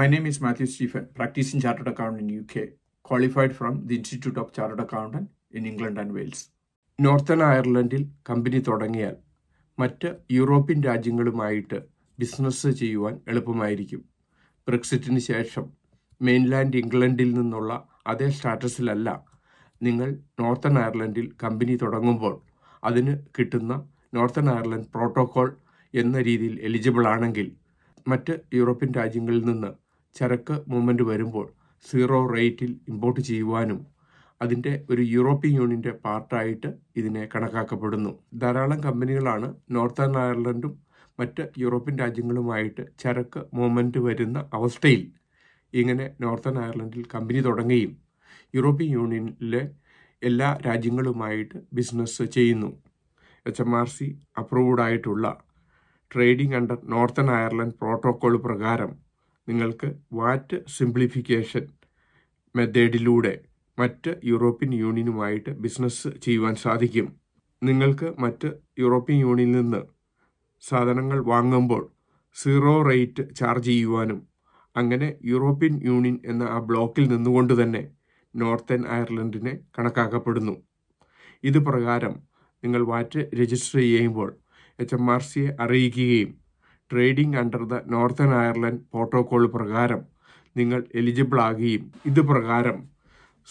My name is Matthew Stephen, practicing Chartered Accountant in UK, qualified from the Institute of Chartered Accountant in England and Wales. Northern അയർലൻഡിൽ company തുടങ്ങിയാൽ മറ്റ് European രാജ്യങ്ങളുമായിട്ട് business ചെയ്യുവാൻ എളുപ്പമായിരിക്കും ബ്രെക്സിറ്റിന് ശേഷം mainland ഇംഗ്ലണ്ടിൽ നിന്നുള്ള അതേ സ്റ്റാറ്റസിലല്ല നിങ്ങൾ നോർത്തേൺ അയർലൻഡിൽ കമ്പനി തുടങ്ങുമ്പോൾ അതിന് കിട്ടുന്ന നോർത്തേൺ അയർലൻഡ് പ്രോട്ടോകോൾ എന്ന രീതിയിൽ എലിജിബിൾ ആണെങ്കിൽ മറ്റ് യൂറോപ്യൻ രാജ്യങ്ങളിൽ നിന്ന് ചരക്ക് മൂവ്മെൻറ്റ് വരുമ്പോൾ സീറോ റേറ്റിൽ ഇമ്പോർട്ട് ചെയ്യുവാനും അതിൻ്റെ ഒരു യൂറോപ്യൻ യൂണിയൻ്റെ പാർട്ടായിട്ട് ഇതിനെ കണക്കാക്കപ്പെടുന്നു ധാരാളം കമ്പനികളാണ് നോർത്തേൺ അയർലൻഡും മറ്റ് യൂറോപ്യൻ രാജ്യങ്ങളുമായിട്ട് ചരക്ക് മൂവ്മെൻറ്റ് വരുന്ന അവസ്ഥയിൽ ഇങ്ങനെ നോർത്തേൺ അയർലൻഡിൽ കമ്പനി തുടങ്ങുകയും യൂറോപ്യൻ യൂണിയനിലെ എല്ലാ രാജ്യങ്ങളുമായിട്ട് ബിസിനസ് ചെയ്യുന്നു H M R C approved ആയിട്ടുള്ള trading under northern Ireland protocol പ്രകാരം നിങ്ങൾക്ക് വാറ്റ് സിംപ്ലിഫിക്കേഷൻ മെത്തേഡിലൂടെ മറ്റ് യൂറോപ്യൻ യൂണിയനുമായിട്ട് ബിസിനസ് ചെയ്യുവാൻ സാധിക്കും നിങ്ങൾക്ക് മറ്റ് യൂറോപ്യൻ യൂണിയനിൽ നിന്ന് സാധനങ്ങൾ വാങ്ങുമ്പോൾ സീറോ റേറ്റ് ചാർജ് ചെയ്യുവാനും അങ്ങനെ യൂറോപ്യൻ യൂണിയൻ എന്ന ആ ബ്ലോക്കിൽ നിന്നുകൊണ്ട് തന്നെ നോർത്തേൺ അയർലൻഡിനെ കണക്കാക്കപ്പെടുന്നു ഇത് പ്രകാരം നിങ്ങൾ വാറ്റ് രജിസ്റ്റർ ചെയ്യുമ്പോൾ എച്ച് എം ആർ സിയെ അറിയിക്കുകയും trading under the northern Ireland protocol പ്രകാരം നിങ്ങൾ എലിജിബിൾ ആകുകയും ഇത് പ്രകാരം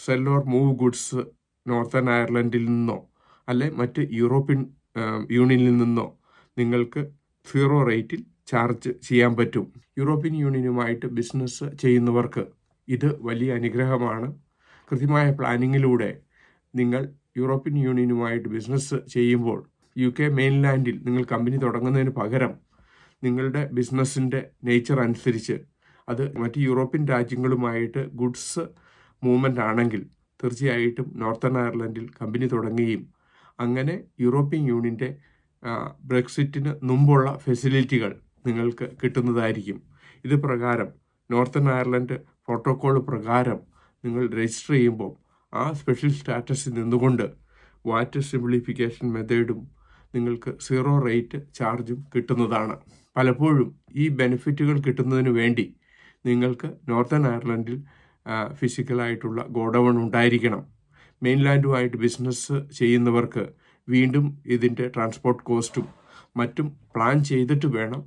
sell or move goods northern അയർലൻഡിൽ നിന്നോ അല്ലെ മറ്റ് യൂറോപ്യൻ യൂണിയനിൽ നിന്നോ നിങ്ങൾക്ക് സീറോ റേറ്റിൽ ചാർജ് ചെയ്യാൻ പറ്റും യൂറോപ്യൻ യൂണിയനുമായിട്ട് ബിസിനസ് ചെയ്യുന്നവർക്ക് ഇത് വലിയ അനുഗ്രഹമാണ് കൃത്യമായ പ്ലാനിങ്ങിലൂടെ നിങ്ങൾ യൂറോപ്യൻ യൂണിയനുമായിട്ട് ബിസിനസ് ചെയ്യുമ്പോൾ യു കെ മെയിൻലാൻഡിൽ നിങ്ങൾ കമ്പനി തുടങ്ങുന്നതിന് പകരം നിങ്ങളുടെ ബിസിനസ്സിൻ്റെ നേച്ചർ അനുസരിച്ച് അത് മറ്റ് യൂറോപ്യൻ രാജ്യങ്ങളുമായിട്ട് ഗുഡ്സ് മൂവ്മെൻ്റ് ആണെങ്കിൽ തീർച്ചയായിട്ടും നോർത്തേൺ അയർലൻഡിൽ കമ്പനി തുടങ്ങുകയും അങ്ങനെ യൂറോപ്യൻ യൂണിയൻ്റെ ബ്രെക്സിറ്റിന് മുമ്പുള്ള ഫെസിലിറ്റികൾ നിങ്ങൾക്ക് കിട്ടുന്നതായിരിക്കും ഇത് പ്രകാരം നോർത്തേൺ അയർലൻഡ് പ്രോട്ടോകോൾ പ്രകാരം നിങ്ങൾ രജിസ്റ്റർ ചെയ്യുമ്പോൾ ആ സ്പെഷ്യൽ സ്റ്റാറ്റസിൽ നിന്നുകൊണ്ട് വാറ്റ് സിംപ്ലിഫിക്കേഷൻ മെത്തേഡും നിങ്ങൾക്ക് സീറോ റേറ്റ് ചാർജും കിട്ടുന്നതാണ് പലപ്പോഴും ഈ ബെനിഫിറ്റുകൾ കിട്ടുന്നതിന് വേണ്ടി നിങ്ങൾക്ക് നോർത്തേൺ അയർലൻഡിൽ ഫിസിക്കലായിട്ടുള്ള ഗോഡൗൺ ഉണ്ടായിരിക്കണം മെയിൻലാൻഡുമായിട്ട് ബിസിനസ് ചെയ്യുന്നവർക്ക് വീണ്ടും ഇതിൻ്റെ ട്രാൻസ്പോർട്ട് കോസ്റ്റും മറ്റും പ്ലാൻ ചെയ്തിട്ട് വേണം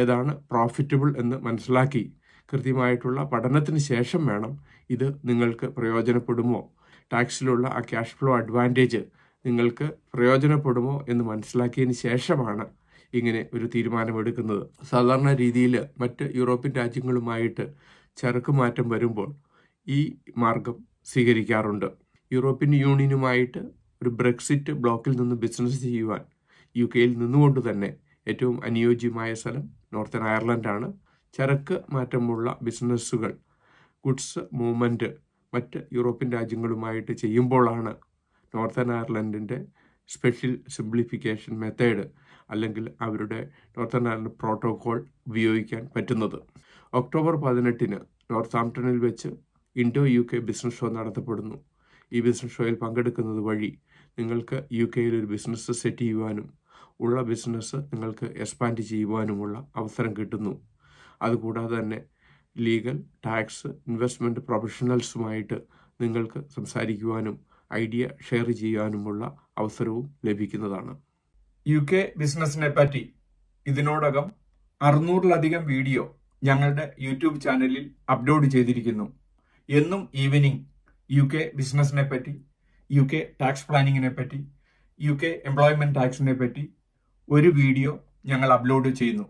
ഏതാണ് പ്രോഫിറ്റബിൾ എന്ന് മനസ്സിലാക്കി കൃത്യമായിട്ടുള്ള പഠനത്തിന് ശേഷം വേണം ഇത് നിങ്ങൾക്ക് പ്രയോജനപ്പെടുമോ ടാക്സിലുള്ള ആ ക്യാഷ് ഫ്ലോ അഡ്വാൻറ്റേജ് നിങ്ങൾക്ക് പ്രയോജനപ്പെടുമോ എന്ന് മനസ്സിലാക്കിയതിന് ശേഷമാണ് ഇങ്ങനെ ഒരു തീരുമാനമെടുക്കുന്നത് സാധാരണ രീതിയിൽ മറ്റ് യൂറോപ്യൻ രാജ്യങ്ങളുമായിട്ട് ചരക്ക് മാറ്റം വരുമ്പോൾ ഈ മാർഗം സ്വീകരിക്കാറുണ്ട് യൂറോപ്യൻ യൂണിയനുമായിട്ട് ഒരു ബ്രെക്സിറ്റ് ബ്ലോക്കിൽ നിന്ന് ബിസിനസ് ചെയ്യുവാൻ യു കെയിൽ നിന്നുകൊണ്ട് തന്നെ ഏറ്റവും അനുയോജ്യമായ സ്ഥലം നോർത്തേൺ അയർലൻഡാണ് ചരക്ക് മാറ്റമുള്ള ബിസിനസ്സുകൾ ഗുഡ്സ് മൂവ്മെൻറ്റ് മറ്റ് യൂറോപ്യൻ രാജ്യങ്ങളുമായിട്ട് ചെയ്യുമ്പോഴാണ് നോർത്തേൺ അയർലൻഡിൻ്റെ സ്പെഷ്യൽ സിംപ്ലിഫിക്കേഷൻ മെത്തേഡ് അല്ലെങ്കിൽ അവരുടെ നോർത്തേൺ ഐലൻഡ് പ്രോട്ടോകോൾ ഉപയോഗിക്കാൻ പറ്റുന്നത് ഒക്ടോബർ പതിനെട്ടിന് നോർത്ത് ആംപ്ടണിൽ വെച്ച് Indo U K business show നടത്തപ്പെടുന്നു ഈ ബിസിനസ് ഷോയിൽ പങ്കെടുക്കുന്നത് വഴി നിങ്ങൾക്ക് യു കെയിൽ ഒരു ബിസിനസ് സെറ്റ് ചെയ്യുവാനും ഉള്ള ബിസിനസ് നിങ്ങൾക്ക് എക്സ്പാൻഡ് ചെയ്യുവാനുമുള്ള അവസരം കിട്ടുന്നു അതുകൂടാതെ തന്നെ ലീഗൽ ടാക്സ് ഇൻവെസ്റ്റ്മെൻറ്റ് പ്രൊഫഷണൽസുമായിട്ട് നിങ്ങൾക്ക് സംസാരിക്കുവാനും ഐഡിയ ഷെയർ ചെയ്യാനുമുള്ള അവസരവും ലഭിക്കുന്നതാണ് യു കെ ബിസിനസിനെ പറ്റി ഇതിനോടകം അറുന്നൂറിലധികം വീഡിയോ ഞങ്ങളുടെ യൂട്യൂബ് ചാനലിൽ അപ്ലോഡ് ചെയ്തിരിക്കുന്നു എന്നും ഈവനിങ് യു കെ ബിസിനസിനെ പറ്റി യു കെ ടാക്സ് പ്ലാനിങ്ങിനെ പറ്റി യു കെ എംപ്ലോയ്മെന്റ് ടാക്സിനെ പറ്റി ഒരു വീഡിയോ ഞങ്ങൾ അപ്ലോഡ് ചെയ്യുന്നു